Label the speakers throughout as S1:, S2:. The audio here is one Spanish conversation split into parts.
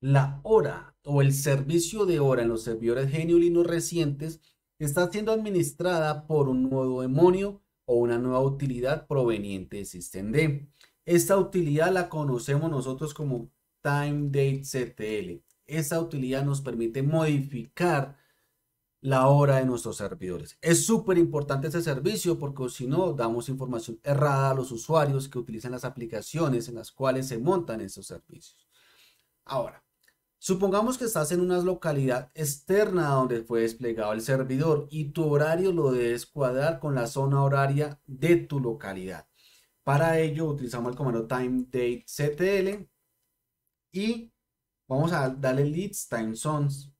S1: la hora o el servicio de hora en los servidores geniolinos recientes está siendo administrada por un nuevo demonio o una nueva utilidad proveniente de SystemD. Esta utilidad la conocemos nosotros como TimeDateCTL. Esa utilidad nos permite modificar la hora de nuestros servidores. Es súper importante ese servicio porque si no damos información errada a los usuarios que utilizan las aplicaciones en las cuales se montan esos servicios. Ahora, Supongamos que estás en una localidad externa donde fue desplegado el servidor y tu horario lo debes cuadrar con la zona horaria de tu localidad. Para ello utilizamos el comando time date ctl y vamos a darle leads time zones.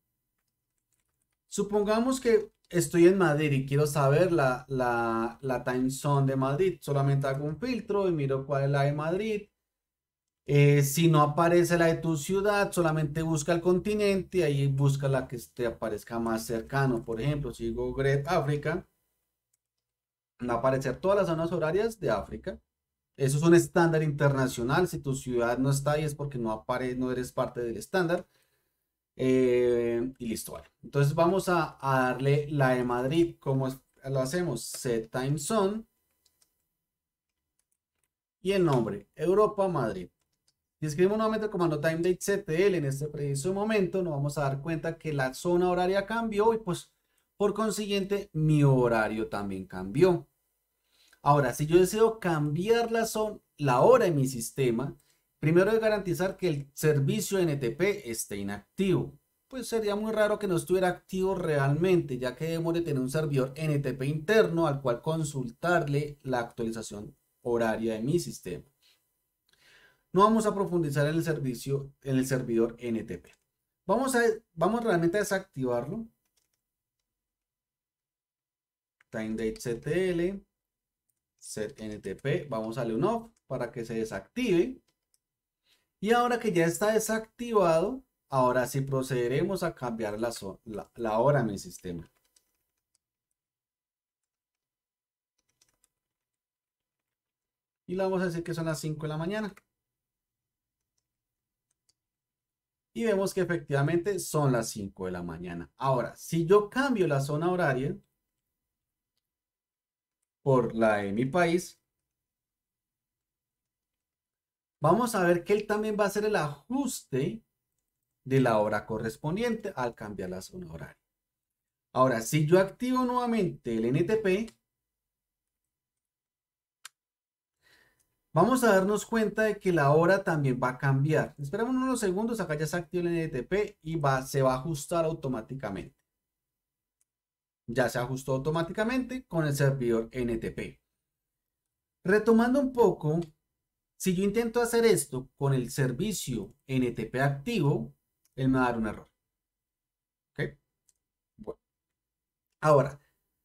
S1: Supongamos que estoy en Madrid y quiero saber la, la, la time zone de Madrid. Solamente hago un filtro y miro cuál es la de Madrid eh, si no aparece la de tu ciudad, solamente busca el continente, y ahí busca la que te aparezca más cercano. Por ejemplo, si digo África, va a aparecer todas las zonas horarias de África. Eso es un estándar internacional. Si tu ciudad no está ahí es porque no aparece, no eres parte del estándar. Eh, y listo, vale. Entonces vamos a, a, darle la de Madrid. ¿Cómo lo hacemos? Set time zone. Y el nombre, Europa Madrid. Si escribimos nuevamente el comando CTL en este preciso momento, nos vamos a dar cuenta que la zona horaria cambió y pues por consiguiente mi horario también cambió. Ahora, si yo deseo cambiar la, la hora en mi sistema, primero de garantizar que el servicio NTP esté inactivo. Pues sería muy raro que no estuviera activo realmente, ya que debemos de tener un servidor NTP interno al cual consultarle la actualización horaria de mi sistema no vamos a profundizar en el servicio, en el servidor NTP. Vamos, a, vamos realmente a desactivarlo. TimeDate CTL, set NTP, vamos a darle un off para que se desactive. Y ahora que ya está desactivado, ahora sí procederemos a cambiar la, la, la hora en el sistema. Y le vamos a decir que son las 5 de la mañana. y vemos que efectivamente son las 5 de la mañana. Ahora, si yo cambio la zona horaria por la de mi país, vamos a ver que él también va a hacer el ajuste de la hora correspondiente al cambiar la zona horaria. Ahora, si yo activo nuevamente el NTP, Vamos a darnos cuenta de que la hora también va a cambiar. Esperamos unos segundos, acá ya se activa el NTP y se va a ajustar automáticamente. Ya se ajustó automáticamente con el servidor NTP. Retomando un poco, si yo intento hacer esto con el servicio NTP activo, él me va a dar un error. ¿Ok? Bueno. Ahora,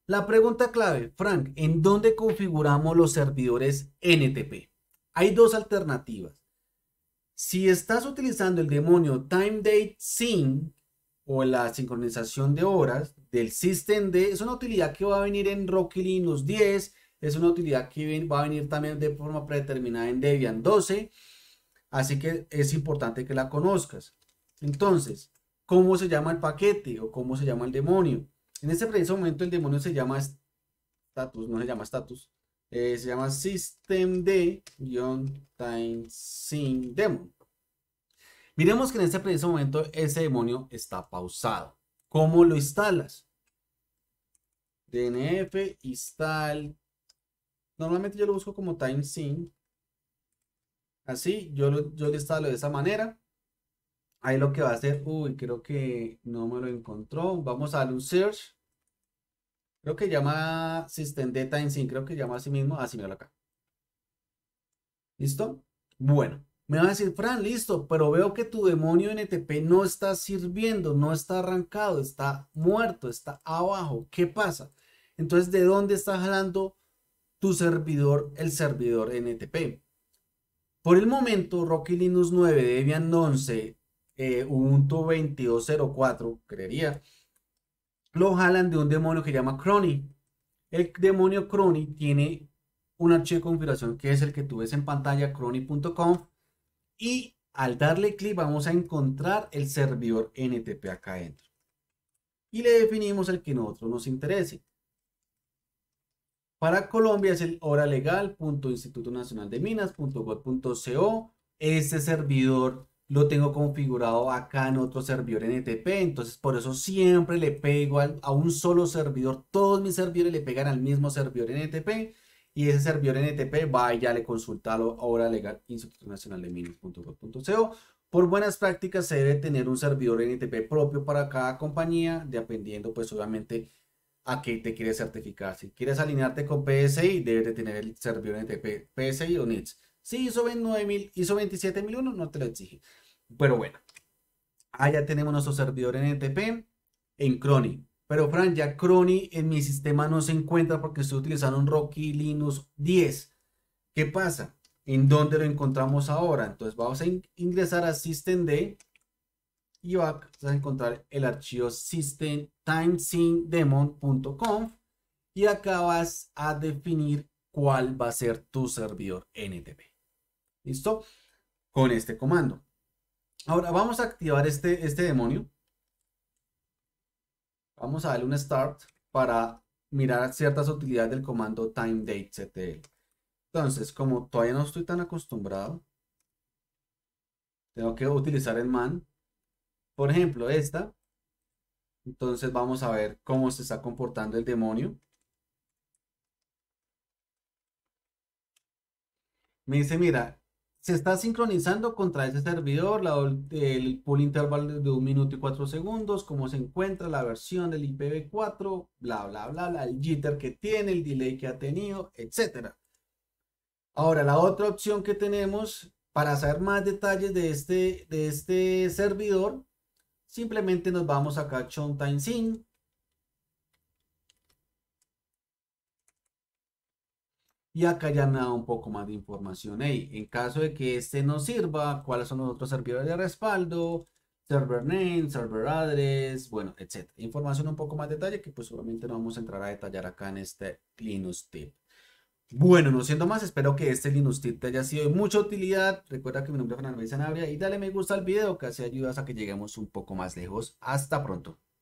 S1: la pregunta clave, Frank, ¿en dónde configuramos los servidores NTP? Hay dos alternativas. Si estás utilizando el demonio Time Date Sync o la sincronización de horas del System D, es una utilidad que va a venir en Rocky Linux 10, es una utilidad que va a venir también de forma predeterminada en Debian 12, así que es importante que la conozcas. Entonces, ¿cómo se llama el paquete o cómo se llama el demonio? En este preciso momento el demonio se llama status, no se llama status, eh, se llama systemd-timesync demon. Miremos que en este preciso momento ese demonio está pausado. ¿Cómo lo instalas? DNF install. Normalmente yo lo busco como timesync. Así, yo yo lo instalo de esa manera. Ahí lo que va a hacer, uy, creo que no me lo encontró. Vamos a darle un search. Creo que llama System Data sí, creo que llama a sí mismo. Así mira acá. ¿Listo? Bueno, me va a decir, Fran, listo, pero veo que tu demonio NTP no está sirviendo, no está arrancado, está muerto, está abajo. ¿Qué pasa? Entonces, ¿de dónde está jalando tu servidor, el servidor NTP? Por el momento, Rocky Linux 9, Debian 11, eh, Ubuntu 22.04, creería, lo jalan de un demonio que llama Crony. El demonio Crony tiene un archivo de configuración que es el que tú ves en pantalla, crony.com. Y al darle clic vamos a encontrar el servidor NTP acá adentro Y le definimos el que nosotros nos interese. Para Colombia es el horalegal.institutonacionaldeMinas.gov.co. Este servidor lo tengo configurado acá en otro servidor NTP. E entonces, por eso siempre le pego a un solo servidor. Todos mis servidores le pegan al mismo servidor NTP. E y ese servidor NTP e va le consulta ahora legal Instituto Nacional de Minus.gov.co. Por buenas prácticas se debe tener un servidor NTP propio para cada compañía, dependiendo pues obviamente a qué te quieres certificar. Si quieres alinearte con PSI, debes de tener el servidor NTP PSI o NITS. Si ISO 9000, ISO 27001 no te lo exige. Pero bueno, allá tenemos nuestro servidor NTP en Crony. Pero Fran, ya Crony en mi sistema no se encuentra porque estoy utilizando un Rocky Linux 10. ¿Qué pasa? ¿En dónde lo encontramos ahora? Entonces vamos a ingresar a systemd y vas a encontrar el archivo system y acá vas a definir cuál va a ser tu servidor NTP. ¿Listo? Con este comando. Ahora vamos a activar este, este demonio. Vamos a darle un start para mirar ciertas utilidades del comando time Entonces, como todavía no estoy tan acostumbrado, tengo que utilizar el man. Por ejemplo, esta. Entonces vamos a ver cómo se está comportando el demonio. Me dice, mira, se está sincronizando contra ese servidor, el pool intervalo de un minuto y 4 segundos, cómo se encuentra la versión del IPv4, bla, bla, bla, bla, el jitter que tiene, el delay que ha tenido, etc. Ahora, la otra opción que tenemos para saber más detalles de este, de este servidor, simplemente nos vamos acá a Time Sync, Y acá ya nada, un poco más de información. en caso de que este no sirva, cuáles son los otros servidores de respaldo, server name, server address, bueno, etc. Información un poco más detalle que pues obviamente no vamos a entrar a detallar acá en este Linux tip. Bueno, no siendo más, espero que este Linux tip te haya sido de mucha utilidad. Recuerda que mi nombre es Fernando Sanabria y dale me gusta al video que así ayudas a que lleguemos un poco más lejos. Hasta pronto.